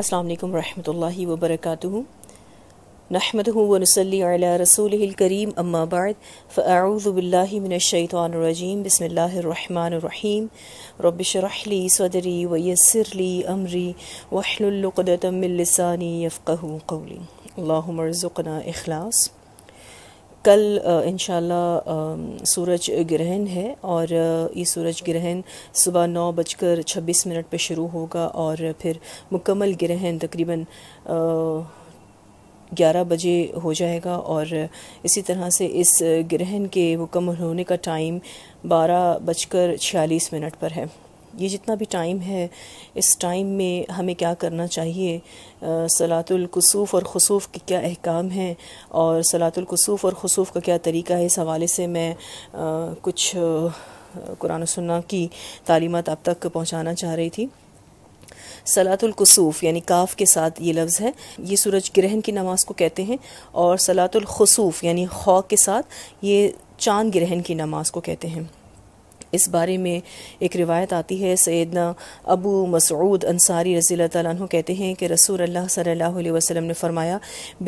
अस्सलाम वालेकुम रहमतुल्लाहि व बरकातुहू नहमदहू व नसल्ली अला रसूलिहिल करीम अम्मा बाद फअऊज़ु बिल्लाहि मिनश शैतानिर रजीम बिस्मिल्लाहिर रहमानिर रहीम रब्बि शरह ली सदरी व यस्सिर ली अमरी वहलुल उक़दतम मिन लिसानी यफ़क़हू क़ौली अल्लाहुम्मा इरज़ुक़ना कल इन सूरज ग्रहण है और ये सूरज ग्रहण सुबह नौ बजकर छब्बीस मिनट पर शुरू होगा और फिर मुकम्मल ग्रहण तकरीबन ग्यारह बजे हो जाएगा और इसी तरह से इस ग्रहण के मुकम्मल होने का टाइम बारह बजकर छियालीस मिनट पर है ये जितना भी टाइम है इस टाइम में हमें क्या करना चाहिए सलातुलकसूफ़ और खसूफ़ के क्या अहकाम हैं और सलातुलकसूफ़ और खसूफ़ का क्या तरीका है इस हवाले से मैं आ, कुछ कुरान सुन्ना की तालीमत आप तक पहुँचाना चाह रही थी सलातुलकसूफ़ यानी काफ के साथ ये लफ्ज़ है ये सूरज ग्रहण की नमाज़ को कहते हैं और सलातुलखसूफ़ यानी खौ के साथ ये चांद ग्रहण की नमाज़ को कहते हैं इस बारे में एक रिवायत आती है सैदना अबू मसूद अंसारी रज़ी तु कहते हैं कि रसूल अल्लाह सल्ला वसलम ने फरमाया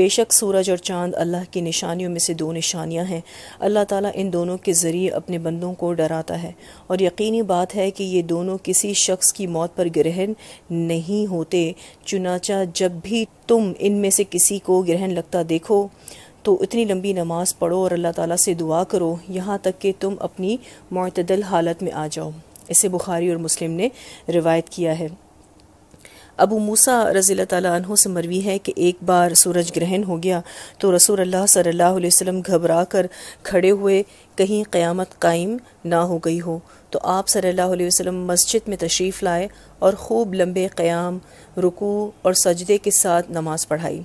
बेशक सूरज और चांद अल्लाह की निशानियों में से दो निशानियाँ हैं अल्लाह ताला इन दोनों के ज़रिए अपने बंदों को डराता है और यकीनी बात है कि ये दोनों किसी शख्स की मौत पर ग्रहण नहीं होते चुनाचा जब भी तुम इनमें से किसी को ग्रहण लगता देखो तो इतनी लंबी नमाज पढ़ो और अल्लाह ताला से दुआ करो यहाँ तक कि तुम अपनी मतदल हालत में आ जाओ इसे बुखारी और मुस्लिम ने रिवायत किया है अबू मूसा रज़ी तहों से मरवी है कि एक बार सूरज ग्रहण हो गया तो रसूल अल्लाह सल्ला वसम घबरा कर खड़े हुए कहीं क़यामत कायम ना हो गई हो तो आप सल्ला वसम मस्जिद में तशरीफ़ लाए और खूब लंबे क़याम रुकू और सजदे के साथ नमाज़ पढ़ाई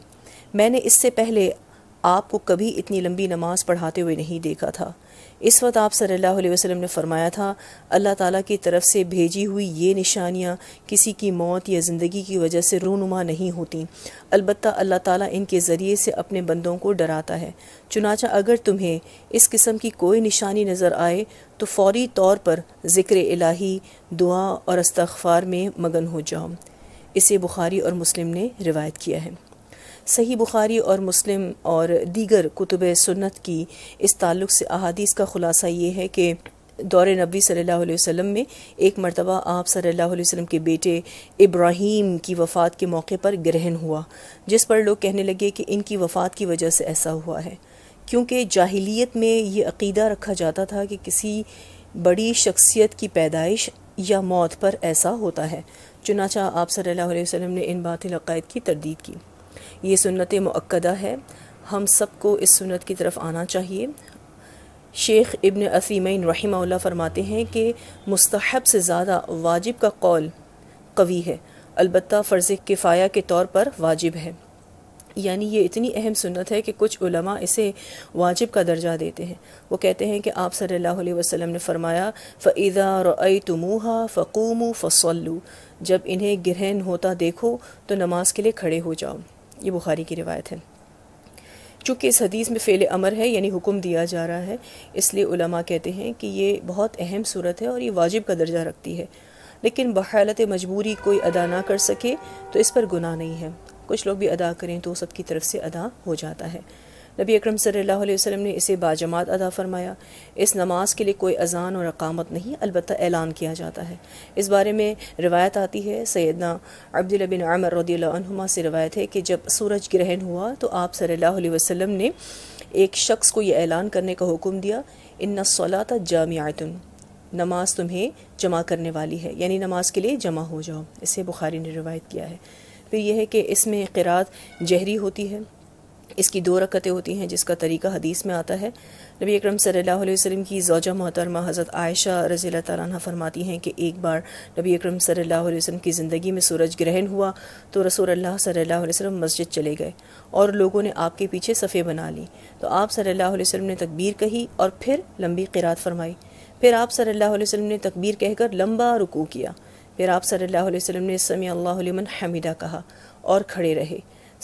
मैंने इससे पहले आपको कभी इतनी लंबी नमाज पढ़ाते हुए नहीं देखा था इस वक्त आप सल्लल्लाहु अलैहि वसल्लम ने फरमाया था अल्लाह ताला की तरफ से भेजी हुई ये निशानियाँ किसी की मौत या ज़िंदगी की वजह से रूनुमा नहीं होती अलबत् अल्लाह ताला इनके ज़रिए से अपने बंदों को डराता है चुनाचा अगर तुम्हें इस किस्म की कोई निशानी नज़र आए तो फौरी तौर पर ज़िक्र इलाही दुआ और अस्तफ़ार में मगन हो जाओ इसे बुखारी और मुस्लिम ने रिवायत किया है सही बुखारी और मुस्लिम और दीगर कुतुब सुन्नत की इस ताल्लुक़ से अहादीस का ख़ुलासा ये है कि दौर नबी सल्लल्लाहु अलैहि वसल्लम में एक मरतबा आप सल्लल्लाहु अलैहि वसल्लम के बेटे इब्राहिम की वफ़ात के मौके पर ग्रहण हुआ जिस पर लोग कहने लगे कि इनकी वफ़ात की वजह से ऐसा हुआ है क्योंकि जाहिलियत में ये अकीदा रखा जाता था कि किसी बड़ी शख्सियत की पैदाइश या मौत पर ऐसा होता है चुनाचा आप सल्लल्लाहु अलैहि वसल्लम ने इन बातिल अकायद की तरदीद की ये सुन्नत मक्दा है हम सबको इस सुन्नत की तरफ आना चाहिए शेख इब्न असीमिन रही फरमाते हैं कि मुस्तहब से ज़्यादा वाजिब का कौल कवी है अलबत् फ़र्ज़ किफ़ाया के तौर पर वाजिब है यानी ये इतनी अहम सुन्नत है कि कुछ उलमा इसे वाजिब का दर्जा देते हैं वो कहते हैं कि आप सल्लल्लाहु अलैहि वसल्लम ने फरमाया फ़ैज़ा रई तुमूहा फ़कूमू फसलु जब इन्हें ग्रहण होता देखो तो नमाज के लिए खड़े हो जाओ ये बुखारी की रिवायत है चूँकि इस हदीस में फ़ेल अमर है यानी हुक्म दिया जा रहा है इसलिए उलमा कहते हैं कि ये बहुत अहम सूरत है और ये वाजिब का दर्जा रखती है लेकिन बहालत मजबूरी कोई अदा ना कर सके तो इस पर गुनाह नहीं है कुछ लोग भी अदा करें तो सबकी तरफ से अदा हो जाता है नबी अक्रम सल्लल्लाहु ने इसे बाजमात अदा फरमाया इस नमाज के लिए कोई अजान और अकामत नहीं अलबत् ऐलान किया जाता है इस बारे में रिवायत आती है सैदना अब्दुल बिन आमर से रवायत है कि जब सूरज ग्रहण हुआ तो आप सल्लल्लाहु अलैहि ने एक शख्स को यह ऐलान करने का हुक्म दिया इन सलात जामियातन नमाज तुम्हें जमा करने वाली है यानी नमाज के लिए जमा हो जाओ इसे बुखारी ने रवायत किया है फिर यह है कि इसमें किरात जहरी होती है इसकी दो रकतें होती हैं जिसका तरीका हदीस में आता है नबी अक्रम सल्लल्लाहु की जौजा मोहतरमा हज़रत आयशा रज़ी तारा फरमाती हैं कि एक बार नबी अक्रम सल्लल्लाहु की ज़िंदगी में सूरज ग्रहण हुआ तो रसूल अल्लाह सल्लल्लाहु मस्जिद चले गए और लोगों ने आपके पीछे सफ़े बना ली तो आप सल्लल्लाहु ने तकबीर कही और फिर लंबी किरात फरमाई फिर आप सल्हलम ने तकबीर कहकर लम्बा रुकू किया फिर आप सल्लल्लाहु ने समी अल्लाह हमिदा कहा और खड़े रहे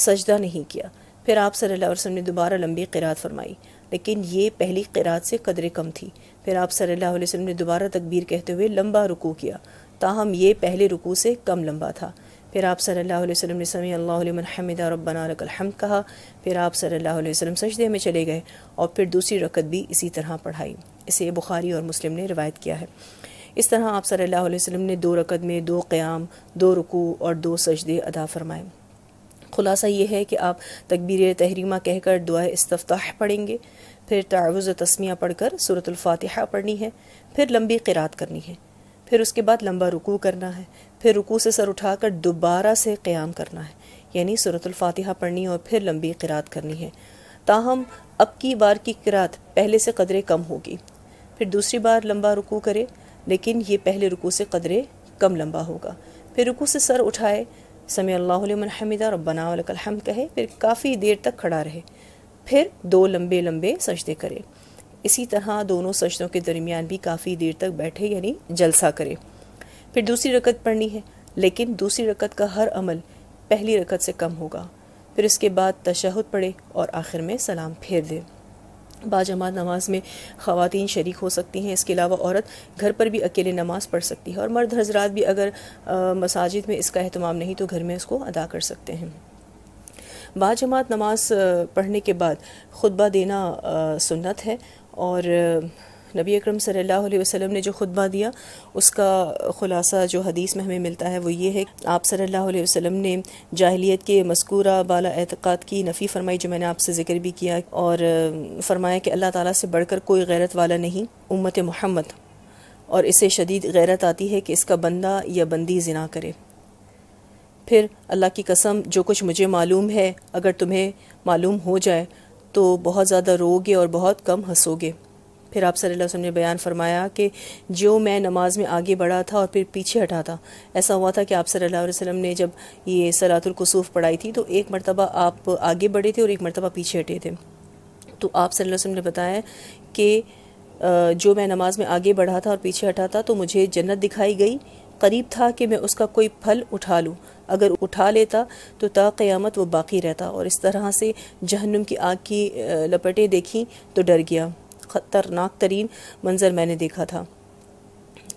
सजदा नहीं किया फिर आप सल्लल्लाहु अलैहि वसल्लम ने दोबारा लंबी किरात फरमाई लेकिन ये पहली किरात से कदरे कम थी फिर आप सल्लल्लाहु अलैहि वसल्लम ने दोबारा तकबीर कहते हुए लंबा रुकू किया ताहम ये पहले रुकू से कम लंबा था फिर आप सल्लल्लाहु अलैहि वसल्लम ने समी अल्लाह हमिदा रब्बना लकल कहा फिर आप सल्लल्लाहु अलैहि वसल्लम सजदे में चले गए और फिर दूसरी रकत भी इसी तरह पढ़ाई इसे बुखारी और मुस्लिम ने रवायत किया है इस तरह आप सल्लल्लाहु अलैहि वसल्लम ने दो रकत में दो क़्याम दो रुकू और दो सजदे अदा फरमाए खुलासा ये है कि आप तकबीर तहरीमा कहकर दुआ इस्तफ़ाह पढ़ेंगे फिर तावज़ तस्मिया पढ़कर सूरतफ़ातहा पढ़नी है फिर लंबी किरात करनी है फिर उसके बाद लंबा रुकू करना है फिर रुकू से सर उठाकर दोबारा से क़्याम करना है यानी सूरतलफ़ातहा पढ़नी है और फिर लंबी किरात करनी है ताहम अब की बार की किरात पहले से कदरे कम होगी फिर दूसरी बार लंबा रुकू करे लेकिन ये पहले रुकू से कदरे कम लंबा होगा फिर रुकू से सर उठाए समय अल्लाह हमिदा रब्बना अलहमद कहे फिर काफ़ी देर तक खड़ा रहे फिर दो लंबे लंबे सजदे करे इसी तरह दोनों सजदों के दरमियान भी काफ़ी देर तक बैठे यानी जलसा करे फिर दूसरी रकत पढ़नी है लेकिन दूसरी रकत का हर अमल पहली रकत से कम होगा फिर इसके बाद तशहद पढ़े और आखिर में सलाम फेर दें बाजमात नमाज में खातन शरीक हो सकती हैं इसके अलावा औरत घर पर भी अकेले नमाज पढ़ सकती है और मर्द हजरात भी अगर मसाजिद में इसका अहतमाम नहीं तो घर में इसको अदा कर सकते हैं बाजमात नमाज पढ़ने के बाद खुतबा देना सुन्नत है और नबी अकरम सल्लल्लाहु अलैहि वसल्लम ने जो खुतबा दिया उसका ख़ुलासा जो हदीस में हमें मिलता है वो ये है आप सल्लल्लाहु अलैहि वसल्लम ने जाहिलियत के मस्कूरा बाला एतक़ाद की नफ़ी फरमाई जो मैंने आपसे ज़िक्र भी किया और फरमाया कि अल्लाह ताली से बढ़कर कोई गैरत वाला नहीं उम्मत महमद और इसे शदीद गैरत आती है कि इसका बंदा या बंदी जिना करे फिर अल्लाह की कसम जो कुछ मुझे मालूम है अगर तुम्हें मालूम हो जाए तो बहुत ज़्यादा रोगे और बहुत कम हंसोगे फिर आप सल्लल्लाहु अलैहि वसल्लम ने बयान फरमाया कि जो मैं नमाज में आगे बढ़ा था और फिर पीछे हटा था ऐसा हुआ था कि आप सल्लल्लाहु अलैहि वसल्लम ने जब ये सलातुलकसूफ़ पढ़ाई थी तो एक मरतबा आप आगे बढ़े थे और एक मरतबा पीछे हटे थे तो आप सल्लल्लाहु अलैहि वसल्लम ने बताया कि जो मैं नमाज में आगे बढ़ा था और पीछे हटा था तो मुझे जन्नत दिखाई गई करीब था कि मैं उसका कोई फल उठा लूँ अगर उठा लेता तो ता क़यामत वो बाकी रहता और इस तरह से जहन्नुम की आग की लपटें देखी तो डर गया ख़तरनाक तरीन मंज़र मैंने देखा था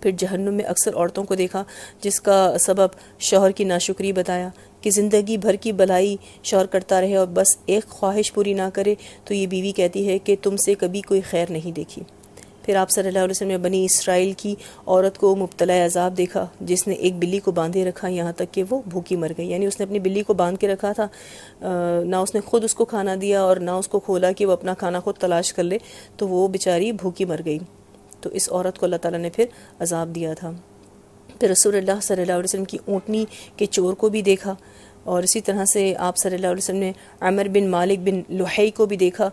फिर जहन्नुम में अक्सर औरतों को देखा जिसका सबब शोहर की नाशुक्री बताया कि ज़िंदगी भर की भलाई शोहर करता रहे और बस एक ख्वाहिश पूरी ना करे तो ये बीवी कहती है कि तुमसे कभी कोई खैर नहीं देखी फिर आप सल्लल्लाहु अलैहि वसल्लम ने बनी इसराइल की औरत को मुबतला अजाब देखा जिसने एक बिल्ली को बांधे रखा यहाँ तक कि वो भूखी मर गई यानी उसने अपनी बिल्ली को बांध के रखा था ना उसने ख़ुद उसको खाना दिया और ना उसको खोला कि वो अपना खाना खुद तलाश कर ले तो वो बेचारी भूखी मर गई तो इस औरत को अल्लाह ताला ने फिर अजाब दिया था फिर रसूल सल्लल्लाहु अलैहि वसल्लम की ऊँटनी के चोर को भी देखा और इसी तरह से आप सल्लल्लाहु अलैहि वसल्लम ने अमर बिन मालिक बिन लोहे को भी देखा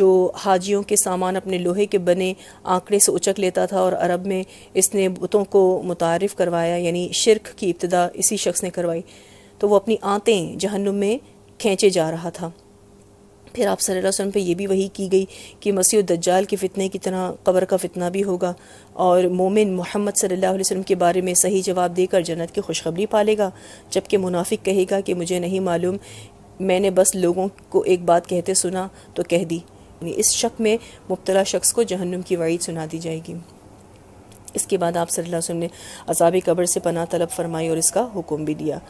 जो हाजियों के सामान अपने लोहे के बने आंकड़े से उचक लेता था और अरब में इसने बुतों को मुतारफ़ करवाया यानी शिरक की इब्तदा इसी शख्स ने करवाई तो वो अपनी आंतें जहन्नुम में खींचे जा रहा था फिर आप सल्लल्लाहु अलैहि वसल्लम पे ये भी वही की गई कि मसीह दज्जाल के फितने की तरह कब्र का फितना भी होगा और मोमिन मोहम्मद सल्लल्लाहु अलैहि वसल्लम के बारे में सही जवाब देकर जन्नत की खुशखबरी पालेगा जबकि मुनाफिक कहेगा कि मुझे नहीं मालूम मैंने बस लोगों को एक बात कहते सुना तो कह दी इस शक में मुबतला शख्स को जहन्नुम की वाइद सुना दी जाएगी इसके बाद आप सल्लल्लाहु अलैहि वसल्लम ने अजाब कब्र से पना तलब फरमाई और इसका हुक्म भी दिया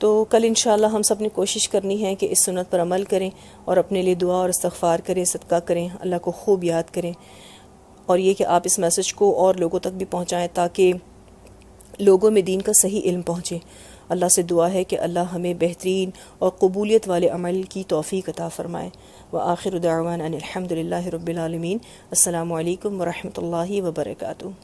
तो कल इन हम सब ने कोशिश करनी है कि इस सुनत पर अमल करें और अपने लिए दुआ और इस्तफ़ार करें सदका करें अल्लाह को खूब याद करें और ये कि आप इस मैसेज को और लोगों तक भी पहुँचाएँ ताकि लोगों में दीन का सही इल्म पहुँचे अल्लाह से दुआ है कि अल्लाह हमें बेहतरीन और कबूलियत वाले अमल की तोफ़ी अता फ़रमाए व आखिर उदावान अनिलहमदिल्ला रबालमीन अल्लाम वरहमल वबरकू